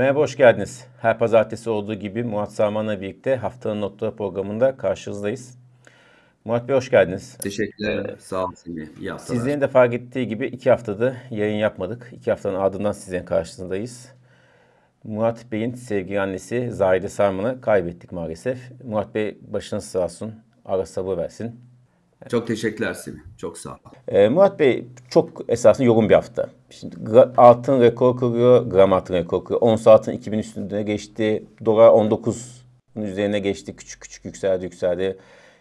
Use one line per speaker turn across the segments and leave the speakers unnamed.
Merhaba, hoş geldiniz. Her pazartesi olduğu gibi Murat Saman'la birlikte haftanın notları programında karşınızdayız. Murat Bey hoş geldiniz. Teşekkürler, ee, sağ olun. İyi Sizlerin de fark ettiği gibi iki haftada yayın yapmadık. İki haftanın ardından sizin karşınızdayız. Murat Bey'in sevgili annesi Zahide Sarman'ı kaybettik maalesef. Murat Bey başınız sağ olsun, ara sabır versin. Çok teşekkürler Semih. Çok sağ ol. Ee, Murat Bey çok esasında yoğun bir hafta. Şimdi altın rekor kırıyor, gram altın rekor kırıyor. Ons altın 2000 üstünde geçti. Dolar 19 üzerine geçti. Küçük küçük yükseldi yükseldi.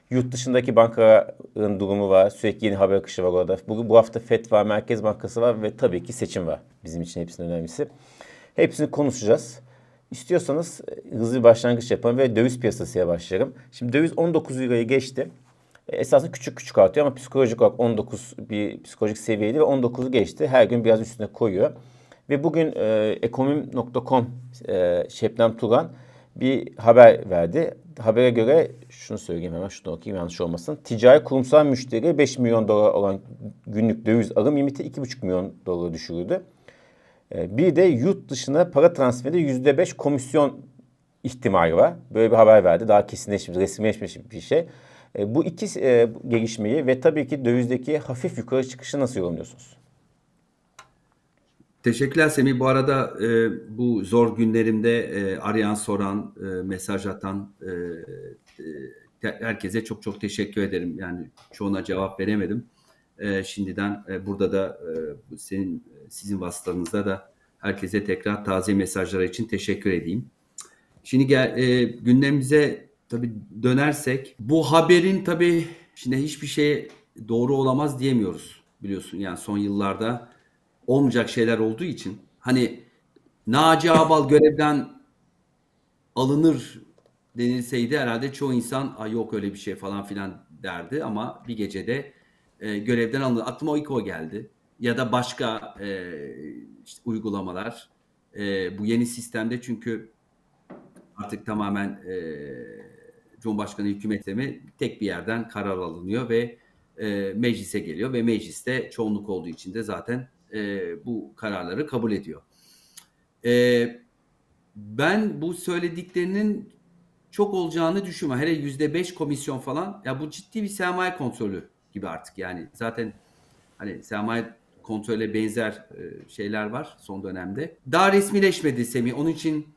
Yurt dışındaki bankaların durumu var. Sürekli yeni haber akışı var orada. Bu, bu hafta FED var, Merkez Bankası var ve tabii ki seçim var. Bizim için hepsinin önemlisi. Hepsini konuşacağız. İstiyorsanız hızlı bir başlangıç yapalım ve döviz piyasasıya başlayalım. Şimdi döviz 19 lirayı geçti esasında küçük küçük artıyor ama psikolojik olarak 19 bir psikolojik seviyeydi ve 19'u geçti. Her gün biraz üstüne koyuyor. Ve bugün e, ekonomim.com e, Şebnem Turan bir haber verdi. Habere göre şunu söyleyeyim hemen şunu okuyayım yanlış olmasın. Ticari kurumsal müşteri 5 milyon dolar olan günlük döviz alım limiti 2,5 milyon dolara düşürüldü. E, bir de yurt dışına para transferi %5 komisyon ihtimali var. Böyle bir haber verdi. Daha kesinleşmiş, resmileşmiş bir şey. E, bu iki e, gelişmeyi ve
tabii ki dövizdeki hafif yukarı çıkışı nasıl yorumluyorsunuz? Teşekkürler Semih. Bu arada e, bu zor günlerimde e, arayan, soran, e, mesaj atan e, e, herkese çok çok teşekkür ederim. Yani çoğuna cevap veremedim. E, şimdiden e, burada da e, senin sizin vasıtanızda da herkese tekrar taze mesajlar için teşekkür edeyim. Şimdi gel, e, gündemimize tabii dönersek bu haberin tabii şimdi hiçbir şey doğru olamaz diyemiyoruz biliyorsun. Yani son yıllarda olmayacak şeyler olduğu için hani Naci Abal görevden alınır denilseydi herhalde çoğu insan Ay yok öyle bir şey falan filan derdi ama bir gecede e, görevden alınır Aklıma o ilk o geldi. Ya da başka e, işte uygulamalar e, bu yeni sistemde çünkü artık tamamen e, Cumhurbaşkanı hükümette mi tek bir yerden karar alınıyor ve e, meclise geliyor ve mecliste çoğunluk olduğu için de zaten e, bu kararları kabul ediyor. E, ben bu söylediklerinin çok olacağını düşünmüyorum. Hele yüzde beş komisyon falan ya bu ciddi bir sermaye kontrolü gibi artık yani zaten hani sermaye kontrole benzer e, şeyler var son dönemde. Daha resmileşmedi Semih. Onun için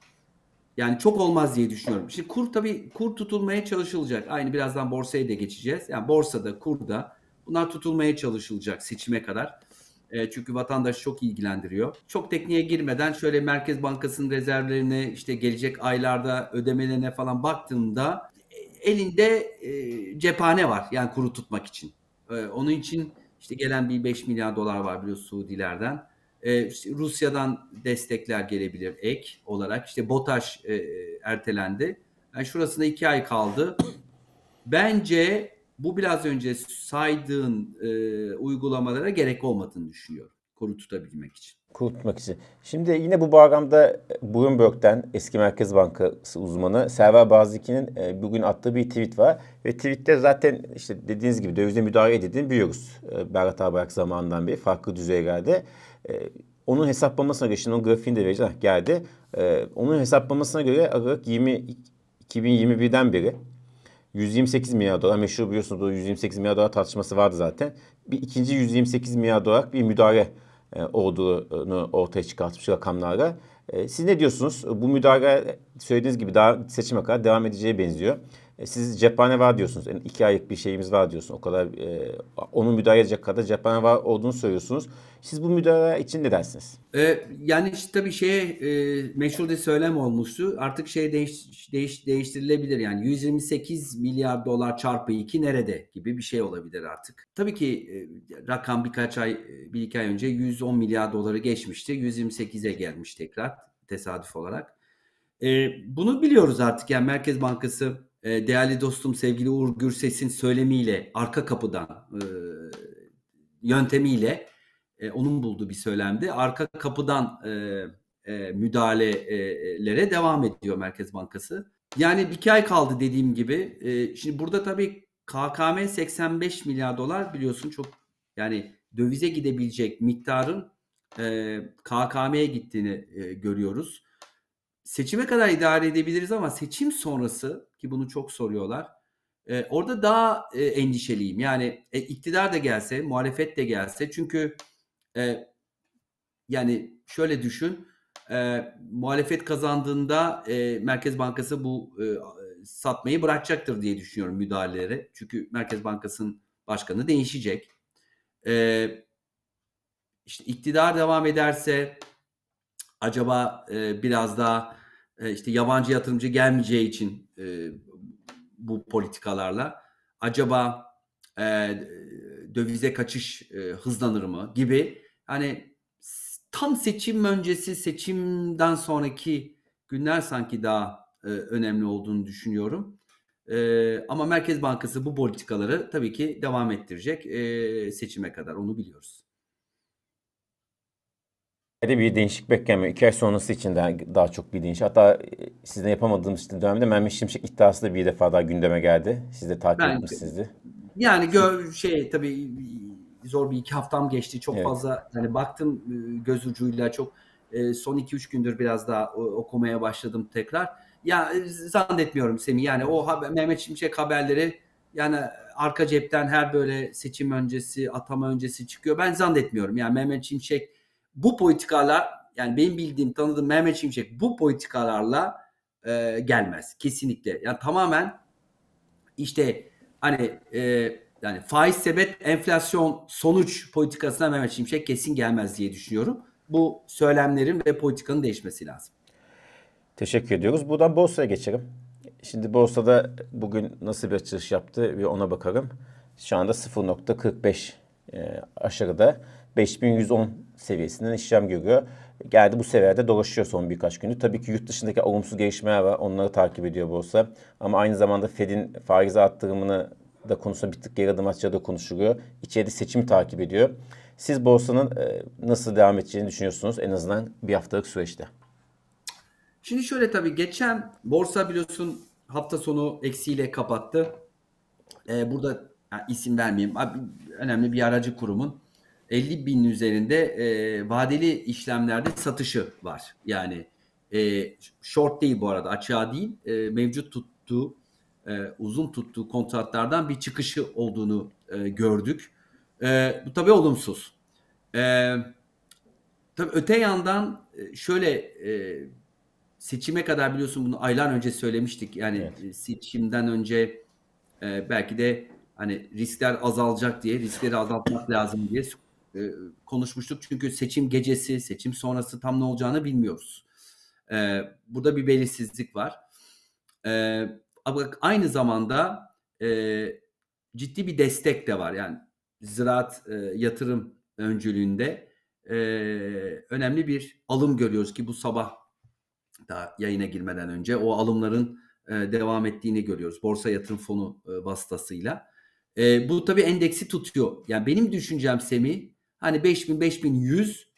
yani çok olmaz diye düşünüyorum. Şimdi kur tabii kur tutulmaya çalışılacak. Aynı birazdan borsaya da geçeceğiz. Yani borsada, kurda bunlar tutulmaya çalışılacak seçime kadar. E, çünkü vatandaş çok ilgilendiriyor. Çok tekniğe girmeden şöyle Merkez Bankası'nın rezervlerine işte gelecek aylarda ödemelerine falan baktığında e, elinde e, cephane var. Yani kuru tutmak için. E, onun için işte gelen bir 5 milyar dolar var biliyorsun Suudilerden e, Rusya'dan destekler gelebilir ek olarak. İşte BOTAŞ e, e, ertelendi. Yani şurasında iki ay kaldı. Bence bu biraz önce saydığın e, uygulamalara gerek olmadığını düşünüyorum. Koru tutabilmek için kurutmak için.
Şimdi yine bu bağlamda e, Bloomberg'den eski Merkez Bankası uzmanı Server Bazıki'nin e, bugün attığı bir tweet var. Ve tweette zaten işte dediğiniz gibi dövizde müdahale edildiğini biliyoruz. E, Berat Albayrak zamanından beri farklı düzeylerde. E, onun hesaplamasına göre, şimdi onun grafiğini de vereceğim, geldi. E, onun hesaplamasına göre Aralık 20, 2021'den beri 128 milyar dolar meşhur biliyorsunuz o 128 milyar dolar tartışması vardı zaten. Bir ikinci 128 milyar dolar bir müdahale e, olduğunu ortaya çıkartmış rakamlarla. E, siz ne diyorsunuz? Bu müdahale söylediğiniz gibi daha seçime kadar devam edeceği benziyor. E, siz cephane var diyorsunuz. Yani iki aylık bir şeyimiz var diyorsunuz. O kadar e, onu müdahale edecek kadar cephane var olduğunu söylüyorsunuz. Siz bu müdahale için ne dersiniz?
E, yani işte tabii şeye e, meşhur bir söylem olmuştu. Artık şey değiş, değiş, değiştirilebilir. Yani 128 milyar dolar çarpı 2 nerede gibi bir şey olabilir artık. Tabii ki e, rakam birkaç ay, e, bir iki ay önce 110 milyar doları geçmişti. 128'e gelmiş tekrar tesadüf olarak. E, bunu biliyoruz artık yani Merkez Bankası ee, değerli dostum sevgili Uğur Gürses'in söylemiyle arka kapıdan e, yöntemiyle e, onun bulduğu bir söylemdi. Arka kapıdan e, e, müdahalelere devam ediyor Merkez Bankası. Yani iki ay kaldı dediğim gibi. E, şimdi burada tabii KKM 85 milyar dolar biliyorsun çok yani dövize gidebilecek miktarın e, KKM'ye gittiğini e, görüyoruz. Seçime kadar idare edebiliriz ama seçim sonrası ki bunu çok soruyorlar. E, orada daha e, endişeliyim. Yani e, iktidar da gelse, muhalefet de gelse. Çünkü e, yani şöyle düşün. E, muhalefet kazandığında e, Merkez Bankası bu e, satmayı bırakacaktır diye düşünüyorum müdahaleleri. Çünkü Merkez Bankası'nın başkanı değişecek. E, işte iktidar devam ederse acaba e, biraz daha e, işte yabancı yatırımcı gelmeyeceği için e, bu politikalarla acaba e, dövize kaçış e, hızlanır mı gibi hani tam seçim öncesi seçimden sonraki günler sanki daha e, önemli olduğunu düşünüyorum. E, ama Merkez Bankası bu politikaları tabii ki devam ettirecek e, seçime kadar onu biliyoruz de bir
değişik beklemiyor. İki ay sonrası için de daha çok bir değişik. Hatta e, sizden yapamadığımız dönemde Mehmet Şimşek iddiası da bir defa daha gündeme geldi. Siz de takip Bence. etmişsinizdi.
Yani gö- şey tabii zor bir iki haftam geçti. Çok evet. fazla yani baktım e, göz ucuyla çok e, son iki üç gündür biraz daha okumaya başladım tekrar. Ya zannetmiyorum seni yani o haber, Mehmet Şimşek haberleri yani arka cepten her böyle seçim öncesi, atama öncesi çıkıyor. Ben zannetmiyorum. Yani Mehmet Şimşek bu politikalar yani benim bildiğim tanıdığım Mehmet Şimşek bu politikalarla e, gelmez kesinlikle. Yani tamamen işte hani e, yani faiz sebep enflasyon sonuç politikasına Mehmet Şimşek kesin gelmez diye düşünüyorum. Bu söylemlerin ve politikanın değişmesi lazım. Teşekkür ediyoruz. Buradan borsaya geçelim.
Şimdi borsada bugün nasıl bir açılış yaptı bir ona bakalım. Şu anda 0.45 e, aşağıda 5110 seviyesinden işlem görüyor. Geldi bu seviyede dolaşıyor son birkaç günü Tabii ki yurt dışındaki olumsuz gelişmeler var. Onları takip ediyor borsa. Ama aynı zamanda Fed'in faiz arttırımını da konusunda bir tık geri adım atacağı da konuşuluyor. İçeride seçim takip ediyor. Siz borsanın e, nasıl devam edeceğini düşünüyorsunuz en azından bir haftalık
süreçte? Şimdi şöyle tabii geçen borsa biliyorsun hafta sonu eksiyle kapattı. Ee, burada yani isim vermeyeyim. Abi, önemli bir aracı kurumun 50 bin üzerinde e, vadeli işlemlerde satışı var. Yani e, short değil bu arada açığa değil e, mevcut tuttuğu e, uzun tuttuğu kontratlardan bir çıkışı olduğunu e, gördük. E, bu tabii olumsuz. E, tabii öte yandan e, şöyle e, seçime kadar biliyorsun bunu aylar önce söylemiştik. Yani evet. E, seçimden önce e, belki de hani riskler azalacak diye riskleri azaltmak lazım diye e, konuşmuştuk. Çünkü seçim gecesi, seçim sonrası tam ne olacağını bilmiyoruz. E, burada bir belirsizlik var. E, ama aynı zamanda e, ciddi bir destek de var. Yani ziraat e, yatırım öncülüğünde e, önemli bir alım görüyoruz ki bu sabah da yayına girmeden önce o alımların e, devam ettiğini görüyoruz. Borsa yatırım fonu e, vasıtasıyla. E, bu tabii endeksi tutuyor. Yani benim düşüncem Semi Hani 5000 5100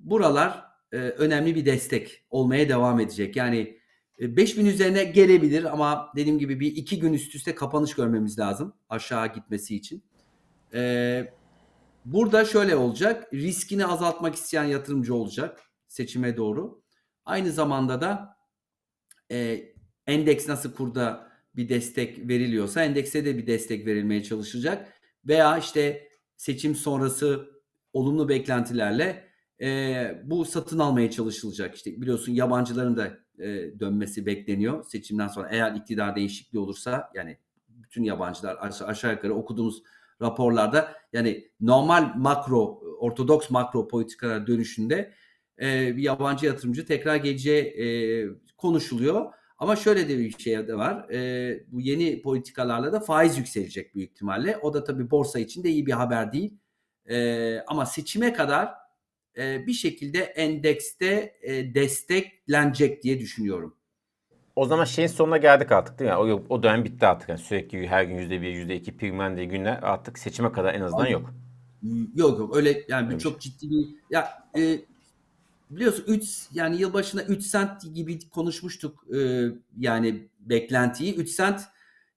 buralar e, önemli bir destek olmaya devam edecek. Yani e, 5000 üzerine gelebilir ama dediğim gibi bir iki gün üst üste kapanış görmemiz lazım aşağı gitmesi için. E, burada şöyle olacak. Riskini azaltmak isteyen yatırımcı olacak seçime doğru. Aynı zamanda da e, endeks nasıl kurda bir destek veriliyorsa endekse de bir destek verilmeye çalışacak. Veya işte seçim sonrası olumlu beklentilerle e, bu satın almaya çalışılacak. İşte biliyorsun yabancıların da e, dönmesi bekleniyor seçimden sonra. Eğer iktidar değişikliği olursa yani bütün yabancılar aşağı, aşağı yukarı okuduğumuz raporlarda yani normal makro, ortodoks makro politikalar dönüşünde e, bir yabancı yatırımcı tekrar geleceği e, konuşuluyor. Ama şöyle de bir şey de var. E, bu yeni politikalarla da faiz yükselecek büyük ihtimalle. O da tabii borsa için de iyi bir haber değil. E, ama seçime kadar e, bir şekilde endekste e, desteklenecek diye düşünüyorum. O zaman şeyin sonuna geldik artık
değil mi? O, o dönem bitti artık. Yani sürekli her gün yüzde %1, %2 primen diye günler artık seçime kadar en azından yok.
Yok yok öyle yani birçok evet. Şey. ciddi bir ya e, biliyorsun 3 yani yılbaşına 3 sent gibi konuşmuştuk e, yani beklentiyi. 3 sent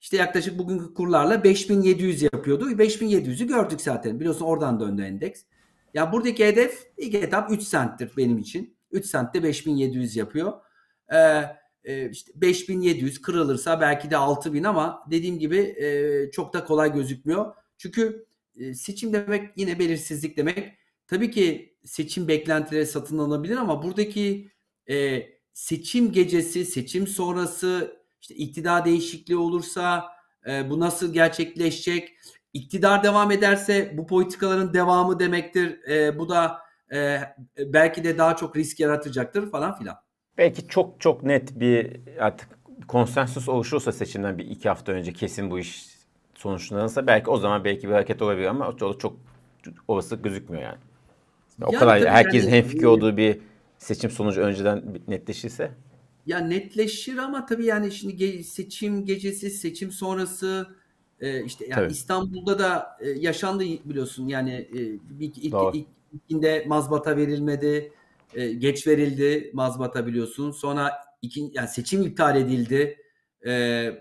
işte yaklaşık bugünkü kurlarla 5700 yapıyordu. 5700'ü gördük zaten. Biliyorsun oradan döndü endeks. Ya buradaki hedef ilk etap 3 senttir benim için. 3 sentte 5700 yapıyor. Ee, e, işte 5700 kırılırsa belki de 6000 ama dediğim gibi e, çok da kolay gözükmüyor. Çünkü e, seçim demek yine belirsizlik demek. Tabii ki seçim beklentileri satın alınabilir ama buradaki e, seçim gecesi, seçim sonrası işte iktidar değişikliği olursa e, bu nasıl gerçekleşecek? İktidar devam ederse bu politikaların devamı demektir. E, bu da e, belki de daha çok risk yaratacaktır falan filan. Belki çok çok net bir artık konsensus oluşursa
seçimden bir iki hafta önce kesin bu iş sonuçlanırsa belki o zaman belki bir hareket olabilir ama o çok, çok olası gözükmüyor yani. O yani kadar herkes yani, hemfikir olduğu bir seçim sonucu önceden netleşirse
ya netleşir ama tabii yani şimdi seçim gecesi, seçim sonrası e, işte yani tabii. İstanbul'da da e, yaşandı biliyorsun yani e, ilk, ilk, ilk, ilkinde mazbata verilmedi, e, geç verildi mazbata biliyorsun. Sonra iki, yani seçim iptal edildi. E,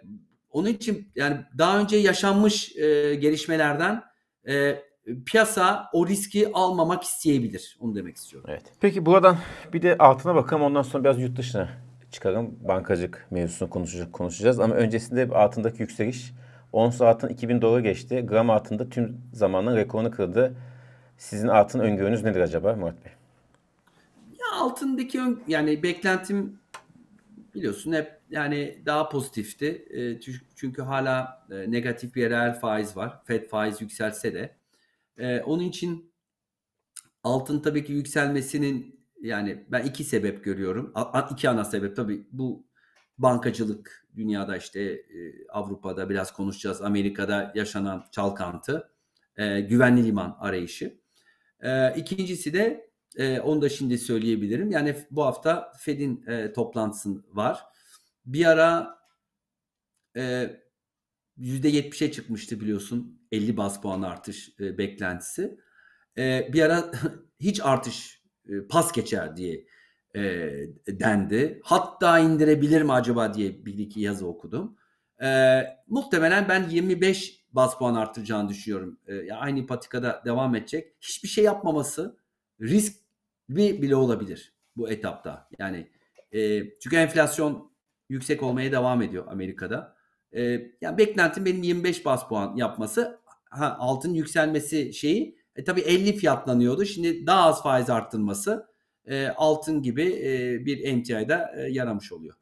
onun için yani daha önce yaşanmış e, gelişmelerden e, piyasa o riski almamak isteyebilir. Onu demek istiyorum. Evet. Peki buradan bir
de altına bakalım ondan sonra biraz yurt dışına Çıkalım bankacık mevzusunu konuşacak, konuşacağız. Ama öncesinde altındaki yükseliş 10 altın 2000 dolara geçti. Gram altında tüm zamanın rekorunu kırdı. Sizin altın öngörünüz nedir acaba Murat Bey?
Ya altındaki ön, yani beklentim biliyorsun hep yani daha pozitifti. E, çünkü hala e, negatif bir reel faiz var. Fed faiz yükselse de. E, onun için altın tabii ki yükselmesinin yani ben iki sebep görüyorum. İki ana sebep tabii bu bankacılık dünyada işte e, Avrupa'da biraz konuşacağız. Amerika'da yaşanan çalkantı, e, güvenli liman arayışı. E, ikincisi de onu da şimdi söyleyebilirim. Yani bu hafta Fed'in toplantısı var. Bir ara %70'e çıkmıştı biliyorsun. 50 bas puan artış beklentisi. Bir ara hiç artış e, pas geçer diye e, dendi. Hatta indirebilir mi acaba diye bir iki yazı okudum. E, muhtemelen ben 25 bas puan artıracağını düşünüyorum. E, aynı patikada devam edecek. Hiçbir şey yapmaması risk bir bile olabilir bu etapta. Yani e, çünkü enflasyon yüksek olmaya devam ediyor Amerika'da. E, yani beklentim benim 25 bas puan yapması. Ha, altın yükselmesi şeyi e tabii 50 fiyatlanıyordu. Şimdi daha az faiz arttırması e, altın gibi e, bir emtiada e, yaramış oluyor.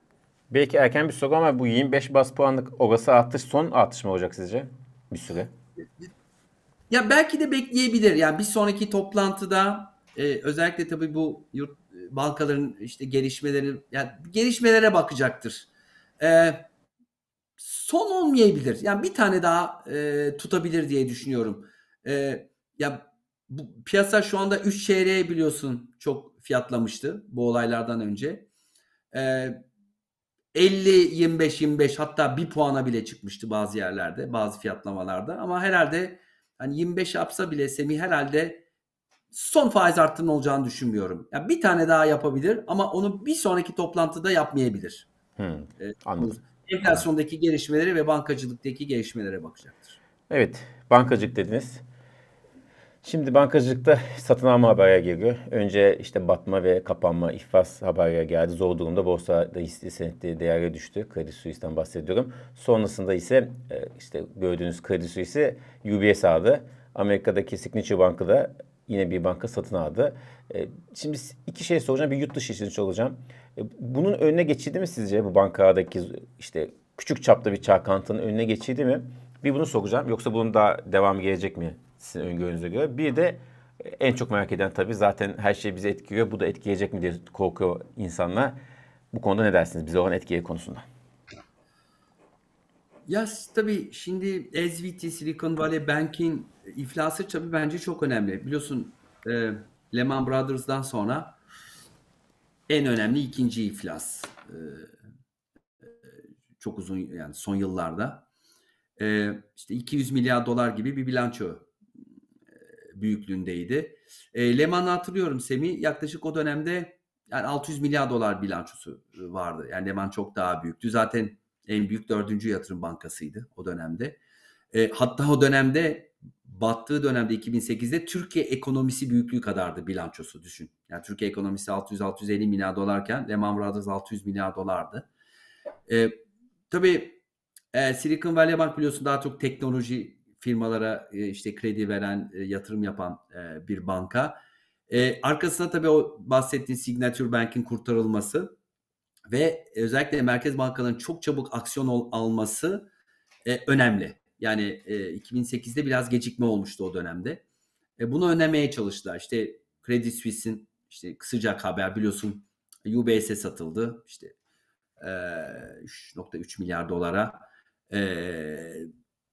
Belki erken bir soru ama bu 25 bas
puanlık orası artış son artış mı olacak sizce? Bir süre.
Ya belki de bekleyebilir. Yani bir sonraki toplantıda e, özellikle tabii bu yurt e, bankaların işte gelişmeleri yani gelişmelere bakacaktır. E, son olmayabilir. Yani bir tane daha e, tutabilir diye düşünüyorum. E, ya bu piyasa şu anda 3 çeyreğe biliyorsun çok fiyatlamıştı bu olaylardan önce. Ee, 50 25 25 hatta 1 puana bile çıkmıştı bazı yerlerde, bazı fiyatlamalarda ama herhalde hani 25 yapsa bile Semih herhalde son faiz arttırma olacağını düşünmüyorum. Yani bir tane daha yapabilir ama onu bir sonraki toplantıda yapmayabilir. Hmm, anladım. Enflasyondaki gelişmeleri ve bankacılıktaki gelişmelere bakacaktır. Evet,
bankacılık dediniz. Şimdi bankacılıkta satın alma haberi geliyor. Önce işte batma ve kapanma, iflas haberi geldi. Zor durumda borsada hisse senetleri değere düştü. Kredi Suisse'den bahsediyorum. Sonrasında ise e, işte gördüğünüz Kredi Suisse UBS aldı. Amerika'daki Signature Bank'ı da yine bir banka satın aldı. E, şimdi iki şey soracağım. Bir yurt dışı için soracağım. E, bunun önüne geçildi mi sizce bu bankadaki işte küçük çapta bir çarkantının önüne geçildi mi? Bir bunu soracağım. Yoksa bunun daha devam gelecek mi sizin öngörünüze göre. Bir de e, en çok merak eden tabii zaten her şey bizi etkiliyor. Bu da etkileyecek mi diye korkuyor insanlar. Bu konuda ne dersiniz bize olan etkiye konusunda?
Ya tabii şimdi SVT, Silicon Valley Bank'in iflası tabii bence çok önemli. Biliyorsun e, Lehman Brothers'dan sonra en önemli ikinci iflas. E, e çok uzun yani son yıllarda. E, işte 200 milyar dolar gibi bir bilanço büyüklüğündeydi. E, Lehman'ı hatırlıyorum Semih yaklaşık o dönemde yani 600 milyar dolar bilançosu e, vardı. Yani Lehman çok daha büyüktü. Zaten en büyük dördüncü yatırım bankasıydı o dönemde. E, hatta o dönemde battığı dönemde 2008'de Türkiye ekonomisi büyüklüğü kadardı bilançosu düşün. Yani Türkiye ekonomisi 600-650 milyar dolarken Lehman Brothers 600 milyar dolardı. E, tabii e, Silicon Valley Bank biliyorsun daha çok teknoloji firmalara e, işte kredi veren, e, yatırım yapan e, bir banka. E, arkasına tabii o bahsettiğin Signature Bank'in kurtarılması ve özellikle merkez bankaların çok çabuk aksiyon alması önemli. Yani 2008'de biraz gecikme olmuştu o dönemde. bunu önlemeye çalıştılar. İşte Credit Suisse'in işte sıcak haber biliyorsun UBS satıldı. işte e, 3.3 milyar dolara. E,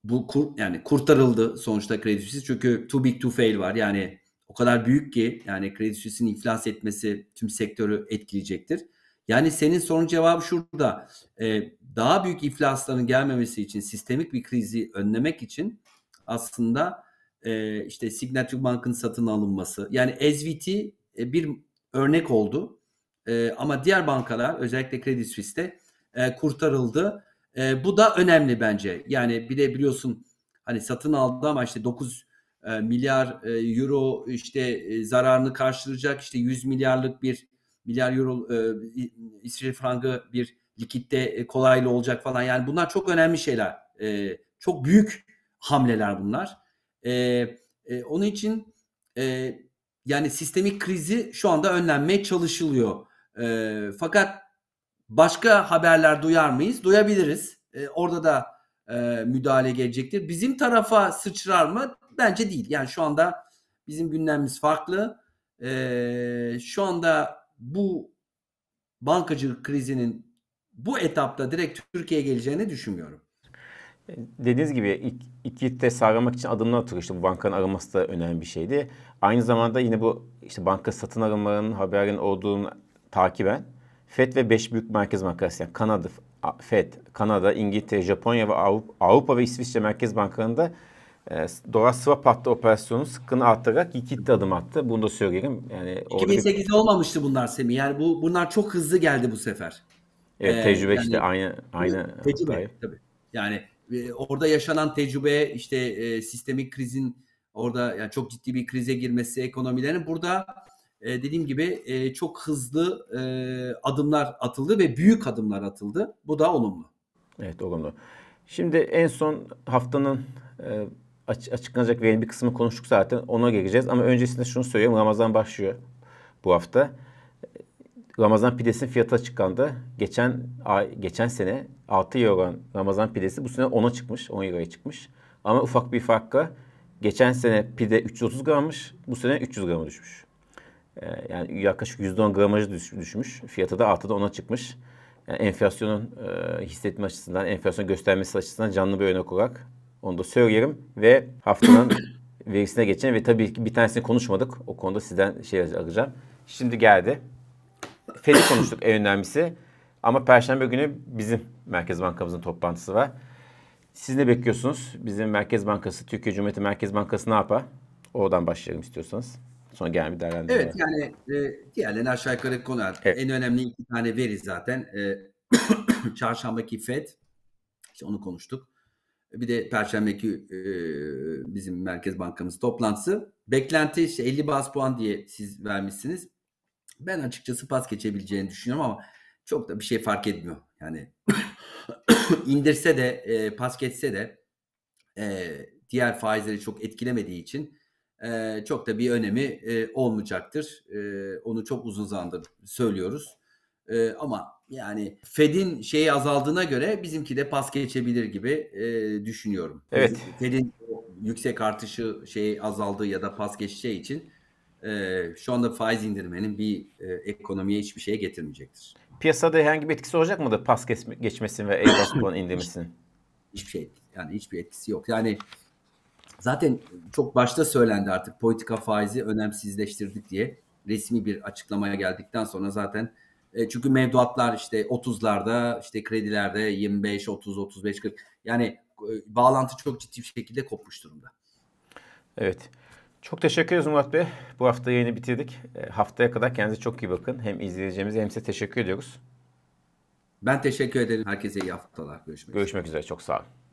bu kur, yani kurtarıldı sonuçta Credit Suisse çünkü too big to fail var. Yani o kadar büyük ki yani Credit Suisse'in iflas etmesi tüm sektörü etkileyecektir. Yani senin sorun cevabı şurada. Ee, daha büyük iflasların gelmemesi için sistemik bir krizi önlemek için aslında e, işte Signature Bank'ın satın alınması. Yani SVT e, bir örnek oldu. E, ama diğer bankalar özellikle Credit Suisse'de e, kurtarıldı. E, bu da önemli bence. Yani bir de biliyorsun hani satın aldı ama işte 9 e, milyar e, euro işte e, zararını karşılayacak işte 100 milyarlık bir milyar euro e, İsviçre frangı bir likitte e, kolaylı olacak falan. Yani bunlar çok önemli şeyler. E, çok büyük hamleler bunlar. E, e, onun için e, yani sistemik krizi şu anda önlenmeye çalışılıyor. E, fakat Başka haberler duyar mıyız? Duyabiliriz. E, orada da e, müdahale gelecektir. Bizim tarafa sıçrar mı? Bence değil. Yani şu anda bizim gündemimiz farklı. E, şu anda bu bankacılık krizinin bu etapta direkt Türkiye'ye geleceğini düşünmüyorum.
Dediğiniz gibi ilk, ilk sağlamak için adımlar atılıyor. İşte bu bankanın araması da önemli bir şeydi. Aynı zamanda yine bu işte banka satın alımlarının haberin olduğunu takiben FED ve 5 büyük merkez bankası yani Kanada, FED, Kanada, İngiltere, Japonya ve Avrupa, Avrupa ve İsviçre merkez bankalarında e, dolar swap hattı operasyonu sıkkını arttırarak likidite adım attı. Bunu da söyleyelim. Yani 2008'de
bir... olmamıştı bunlar Semih. Yani bu bunlar çok hızlı geldi bu sefer.
Evet ee, yani, işte aynı aynı tecrübe
hayır. tabii. Yani e, orada yaşanan tecrübe işte e, sistemik krizin orada yani çok ciddi bir krize girmesi ekonomilerin burada e, dediğim gibi e, çok hızlı e, adımlar atıldı ve büyük adımlar atıldı. Bu da olumlu. Evet olumlu.
Şimdi en son haftanın e, açıklanacak verimli kısmı konuştuk zaten. Ona geleceğiz. Ama öncesinde şunu söyleyeyim. Ramazan başlıyor bu hafta. Ramazan pidesinin fiyatı açıklandı. Geçen ay, geçen sene 6 euro olan Ramazan pidesi bu sene 10'a çıkmış. 10 euroya çıkmış. Ama ufak bir farkla geçen sene pide 330 grammış. Bu sene 300 grama düşmüş. E, yani yaklaşık %10 gramajı düşmüş. Fiyatı da artıda ona çıkmış. Yani enflasyonun e, hissetme açısından, enflasyon göstermesi açısından canlı bir örnek olarak onu da söyleyelim. Ve haftanın verisine geçelim ve tabii ki bir tanesini konuşmadık. O konuda sizden şey alacağım. Şimdi geldi. Fed'i konuştuk en önemlisi. Ama Perşembe günü bizim Merkez Bankamızın toplantısı var. Siz ne bekliyorsunuz? Bizim Merkez Bankası, Türkiye Cumhuriyeti Merkez Bankası ne yapar? Oradan başlayalım istiyorsanız. Sonra genel bir değerlendirme. Evet yani
e, diğerlerine aşağı yukarı konu. Evet. En önemli iki tane veri zaten. E, çarşambaki FED işte onu konuştuk. Bir de perşembeki e, bizim Merkez Bankamız toplantısı. Beklenti işte 50 bas puan diye siz vermişsiniz. Ben açıkçası pas geçebileceğini düşünüyorum ama çok da bir şey fark etmiyor. Yani indirse de e, pas geçse de e, diğer faizleri çok etkilemediği için e, çok da bir önemi e, olmayacaktır. E, onu çok uzun zamandır söylüyoruz. E, ama yani Fed'in şeyi azaldığına göre bizimki de pas geçebilir gibi e, düşünüyorum. Evet. Fed'in yüksek artışı şey azaldığı ya da pas geçeceği için e, şu anda faiz indirmenin bir e, ekonomiye hiçbir şeye
getirmeyecektir. Piyasada herhangi bir etkisi olacak mı da pas geçmesin ve Airbus indirmesin?
Hiçbir şey yani hiçbir etkisi yok. Yani Zaten çok başta söylendi artık politika faizi önemsizleştirdik diye resmi bir açıklamaya geldikten sonra zaten e, çünkü mevduatlar işte 30'larda işte kredilerde 25 30 35 40 yani e, bağlantı çok ciddi bir şekilde kopmuş durumda. Evet.
Çok teşekkür ederiz Murat Bey. Bu hafta yayını bitirdik. E, haftaya kadar kendinize çok iyi bakın. Hem izleyeceğimize hem size teşekkür ediyoruz. Ben teşekkür ederim. Herkese iyi haftalar. Görüşmek, Görüşmek üzere. üzere. Çok sağ olun.